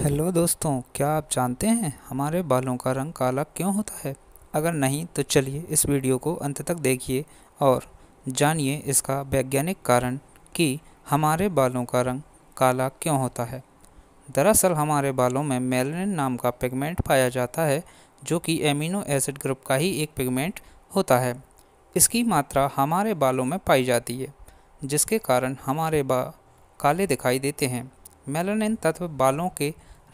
hello दोस्तों क्या आप जानते हैं हमारे बालों का रंग काला क्यों होता है अगर नहीं तो चलिए इस वीडियो को अंत तक देखिए और जानिए इसका वैज्ञानिक कारण कि हमारे बालों का रंग काला क्यों होता है दरअसल हमारे बालों में मेलनिन नाम का पिगमेंट पाया जाता है जो कि एमिनो एसिड ग्रुप का ही एक पिगमेंट होता है इसकी मात्रा हमारे बालों में पाई जाती है जिसके कारण हमारे बाल काले दिखाई देते हैं मेलानिन तत्व बालों के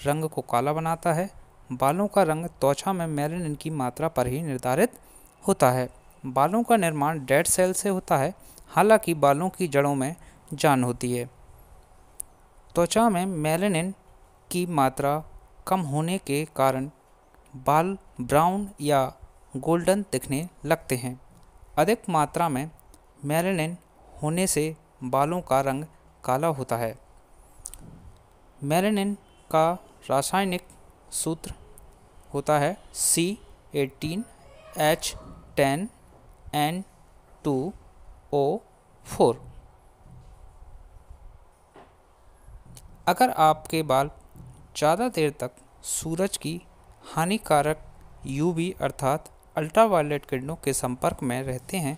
रंग को काला बनाता है बालों का रंग त्वचा में मेलानिन की मात्रा पर ही निर्धारित होता है बालों का निर्माण डेड सेल से होता है हालांकि बालों की जड़ों में जान होती है त्वचा में मेलेनिन की मात्रा कम होने के कारण बाल ब्राउन या गोल्डन दिखने लगते हैं अधिक मात्रा में मेलेनिन होने से बालों का रंग काला होता है मेलेनिन का रासायनिक सूत्र होता है C eighteen H ten N two O four अगर आपके बाल ज़्यादा देर तक सूरज की हानिकारक यूवी अर्थात अल्ट्रावायलेट किरणों के संपर्क में रहते हैं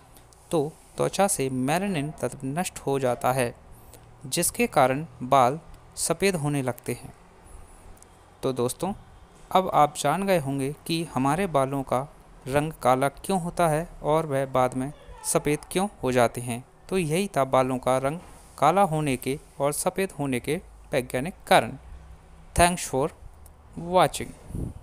तो त्वचा से मेलानिन तत्व नष्ट हो जाता है जिसके कारण बाल सफ़ेद होने लगते हैं तो दोस्तों अब आप जान गए होंगे कि हमारे बालों का रंग काला क्यों होता है और वह बाद में सफ़ेद क्यों हो जाते हैं तो यही था बालों का रंग काला होने के और सफ़ेद होने के वैज्ञानिक कारण थैंक्स फॉर वॉचिंग